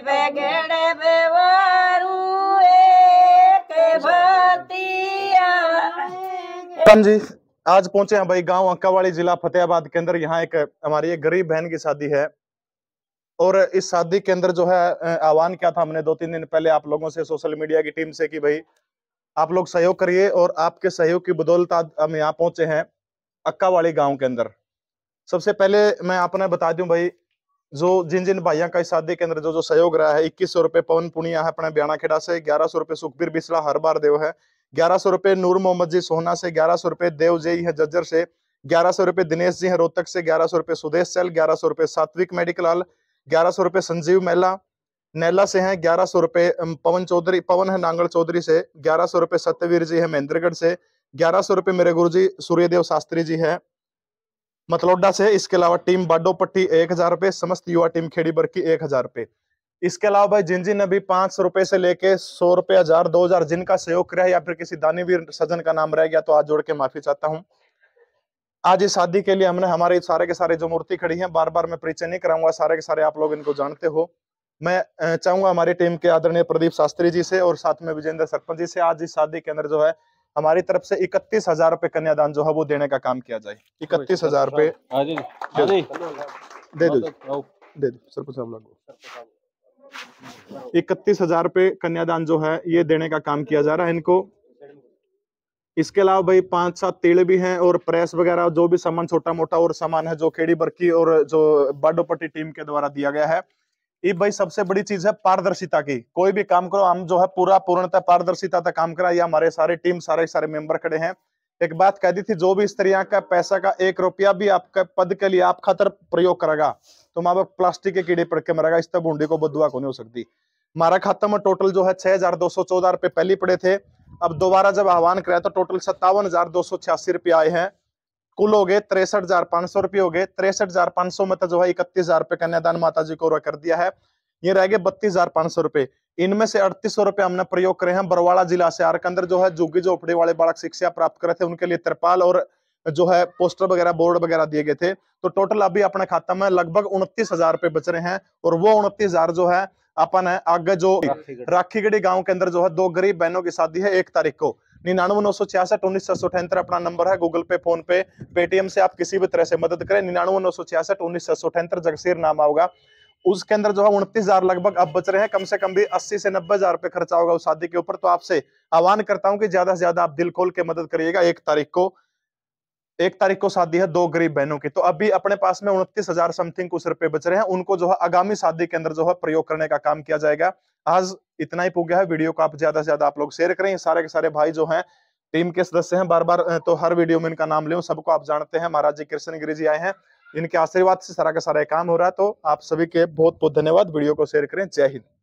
एक जी आज पहुंचे हैं भाई गांव अंकावाड़ी जिला फतेहाबाद के अंदर यहाँ एक हमारी एक गरीब बहन की शादी है और इस शादी के अंदर जो है आह्वान किया था हमने दो तीन दिन पहले आप लोगों से सोशल मीडिया की टीम से कि भाई आप लोग सहयोग करिए और आपके सहयोग की बदौलत हम यहाँ पहुंचे हैं अक्कावाड़ी गांव के अंदर सबसे पहले मैं आपने बता दूं भाई जो जिन जिन भाइयों का इस शादी के अंदर जो जो सहयोग रहा है इक्कीस सौ रुपए पवन पुनिया है अपने बयाना खेड़ा से ग्यारह सौ रुपए सुखबीर बिस्ला हर बार देव है ग्यारह सौ रुपए नूर मोहम्मद जी सोहना से ग्यारह सौ रुपए देव जी है जज्जर से ग्यारह सौ रुपये दिनेश जी है रोहतक से ग्यारह सौ रुपये सुदेश सेल ग्यारह सौ रुपये सात्विक मेडिकल ग्यारह सौ रुपये संजीव मेला नैला से है ग्यारह सौ रुपए पवन चौधरी पवन है नांगल चौधरी से ग्यारह सौ रुपये सत्यवीर जी है महेंद्रगढ़ से ग्यारह सौ रुपए मेरे गुरु जी सूर्यदेव शास्त्री जी है मतलोडा से इसके अलावा टीम बाडो पट्टी एक हजार रुपए समस्त युवा टीम खेड़ी भर की एक हजार रुपए इसके अलावा भाई जिन जिन अभी पांच सौ रुपए से लेके सौ रुपए हजार दो हजार जिनका सहयोग किया या फिर किसी दानीवीर सजन का नाम रह गया तो आज जोड़ के माफी चाहता हूँ आज इस शादी के लिए हमने हमारे सारे के सारे जो मूर्ति खड़ी है बार बार मैं परिचय नहीं कराऊंगा सारे के सारे आप लोग इनको जानते हो मैं चाहूंगा हमारी टीम के आदरणीय प्रदीप शास्त्री जी से और साथ में विजेंद्र सरपंच जी से आज इस शादी के अंदर जो है हमारी तरफ से इकतीस हजार रूपए कन्यादान जो है वो देने का काम किया जाए इकतीस हजार रूपए हाँ दे दो हाँ दे दो हाँ इकतीस हजार रूपए कन्यादान जो है ये देने का काम किया जा रहा है इनको इसके अलावा भाई पांच सात तेल भी हैं और प्रेस वगैरह जो भी सामान छोटा मोटा और सामान है जो खेड़ी बरकी और जो बाडोपट्टी टीम के द्वारा दिया गया है ये भाई सबसे बड़ी चीज है पारदर्शिता की कोई भी काम करो हम जो है पूरा पूर्णतः पारदर्शिता तक काम करा या हमारे सारे टीम सारे सारे मेंबर खड़े हैं एक बात कह दी थी जो भी इस तरह का पैसा का एक रुपया भी आपके पद के लिए आप खातर प्रयोग करेगा तो माँ बाप प्लास्टिक के कीड़े पड़के के मरेगा इस तरह बूंदी को बदुआ को नहीं हो सकती हमारा खाता में टोटल जो है छह हजार दो सौ चौदह रुपये पहले पड़े थे अब दोबारा जब आह्वान कराया तो टोटल सत्तावन हजार दो सौ छियासी रुपये आए हैं कुल हो गए तिरसठ हजार पांच सौ रुपये हो गए तिरसठ हजार पांच सौ में तो जो है इकतीस हजार रुपये कन्यादान माता जी को कर दिया है ये रह गए बत्तीस हजार पांच सौ रुपए इनमें से अड़तीस सौ रुपए हमने प्रयोग करे हैं बरवाड़ा जिला से आर के अंदर जो है जोगी झोपड़ी वाले बालक शिक्षा प्राप्त करे थे उनके लिए तिरपाल और जो है पोस्टर वगैरह बोर्ड वगैरह दिए गए थे तो टोटल अभी अपने खाता में लगभग उनतीस हजार रुपए बच रहे हैं और वो उनतीस हजार जो है अपन है आगे जो राखीगढ़ी गांव के अंदर जो है दो गरीब बहनों की शादी है एक तारीख को निन्यानवे नौ सौ छियासठ उन्नीस सौ अठहत्तर अपना नंबर है गूगल पे फोन पे पेटीएम से आप किसी भी तरह से मदद करें निन्यानवे नौ सौ छियासठ उन्नीस सौ अठहत्तर जगसीर नाम आओगे उसके अंदर जो है उनतीस हजार लगभग अब बच रहे हैं कम से कम भी अस्सी से नब्बे हजार रुपये खर्चा होगा उस शादी के ऊपर तो आपसे आह्वान करता हूं कि ज्यादा से ज्यादा आप दिल खोल के मदद करिएगा एक तारीख को एक तारीख को शादी है दो गरीब बहनों की तो अभी अपने पास में उनतीस हजार समथिंग कुछ रुपए बच रहे हैं उनको जो है आगामी शादी के अंदर जो है प्रयोग करने का काम किया जाएगा आज इतना ही पुग्या है वीडियो को आप ज्यादा से ज्यादा आप लोग शेयर करें सारे के सारे भाई जो हैं टीम के सदस्य हैं बार बार तो हर वीडियो में इनका नाम ले सबको आप जानते हैं महाराज जी कृष्ण गिरी जी आए हैं इनके आशीर्वाद से सारा का सारा काम हो रहा है तो आप सभी के बहुत बहुत धन्यवाद वीडियो को शेयर करें जय हिंद